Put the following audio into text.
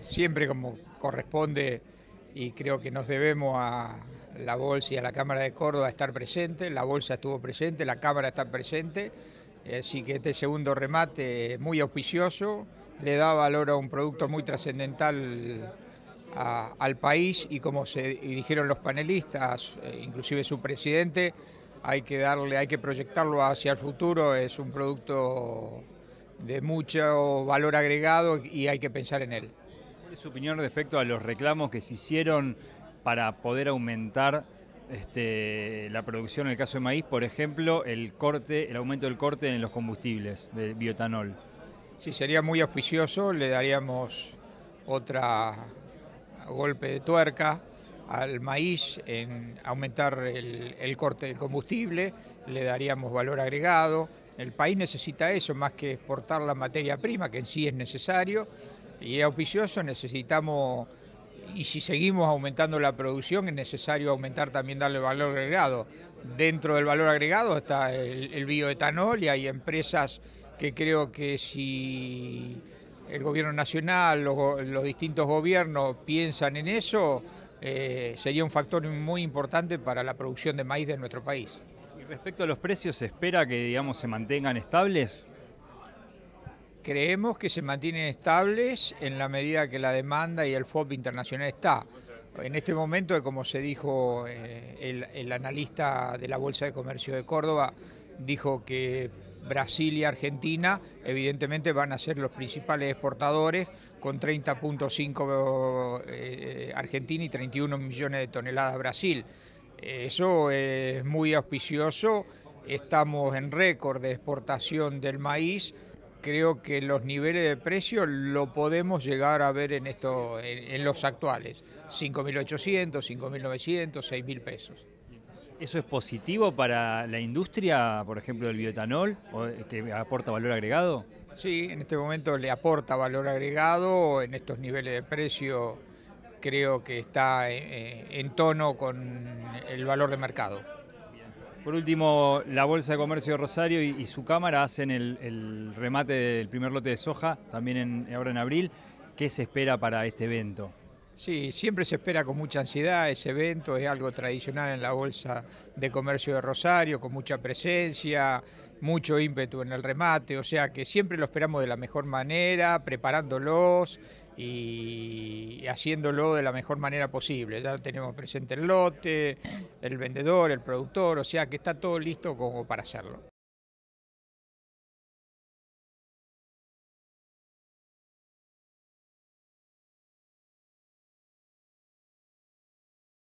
Siempre como corresponde y creo que nos debemos a la Bolsa y a la Cámara de Córdoba estar presente, la Bolsa estuvo presente, la Cámara está presente, así que este segundo remate muy auspicioso, le da valor a un producto muy trascendental al país y como se dijeron los panelistas, eh, inclusive su presidente, hay que darle, hay que proyectarlo hacia el futuro, es un producto de mucho valor agregado y hay que pensar en él. ¿Cuál es su opinión respecto a los reclamos que se hicieron para poder aumentar este, la producción en el caso de maíz, por ejemplo, el corte, el aumento del corte en los combustibles de biotanol. Sí, sería muy auspicioso, le daríamos otro golpe de tuerca al maíz en aumentar el, el corte de combustible, le daríamos valor agregado. El país necesita eso más que exportar la materia prima, que en sí es necesario y auspicioso necesitamos, y si seguimos aumentando la producción, es necesario aumentar también darle valor agregado. Dentro del valor agregado está el, bioetanol y hay empresas que creo que si el gobierno nacional, los, distintos gobiernos piensan en eso, eh, sería un factor muy importante para la producción de maíz de nuestro país. Y respecto a los precios, ¿se espera que digamos, se mantengan estables? Creemos que se mantienen estables en la medida que la demanda y el FOP internacional está. En este momento, como se dijo, eh, el, analista de la Bolsa de Comercio de Córdoba dijo que Brasil y Argentina evidentemente van a ser los principales exportadores con 30.5 eh, Argentina y 31 millones de toneladas Brasil. Eso es muy auspicioso, estamos en récord de exportación del maíz creo que los niveles de precio lo podemos llegar a ver en, esto, en, los actuales, 5.800, 5.900, 6.000 pesos. ¿Eso es positivo para la industria, por ejemplo, del bioetanol, que aporta valor agregado? Sí, en este momento le aporta valor agregado, en estos niveles de precio creo que está eh, en tono con el valor de mercado. Por último, la Bolsa de Comercio de Rosario y, su Cámara hacen el, remate del primer lote de soja, también en, ahora en abril. ¿Qué se espera para este evento? Sí, siempre se espera con mucha ansiedad ese evento, es algo tradicional en la Bolsa de Comercio de Rosario, con mucha presencia, mucho ímpetu en el remate, o sea que siempre lo esperamos de la mejor manera, preparándolos y haciéndolo de la mejor manera posible. Ya tenemos presente el lote, el vendedor, el productor, o sea que está todo listo como para hacerlo.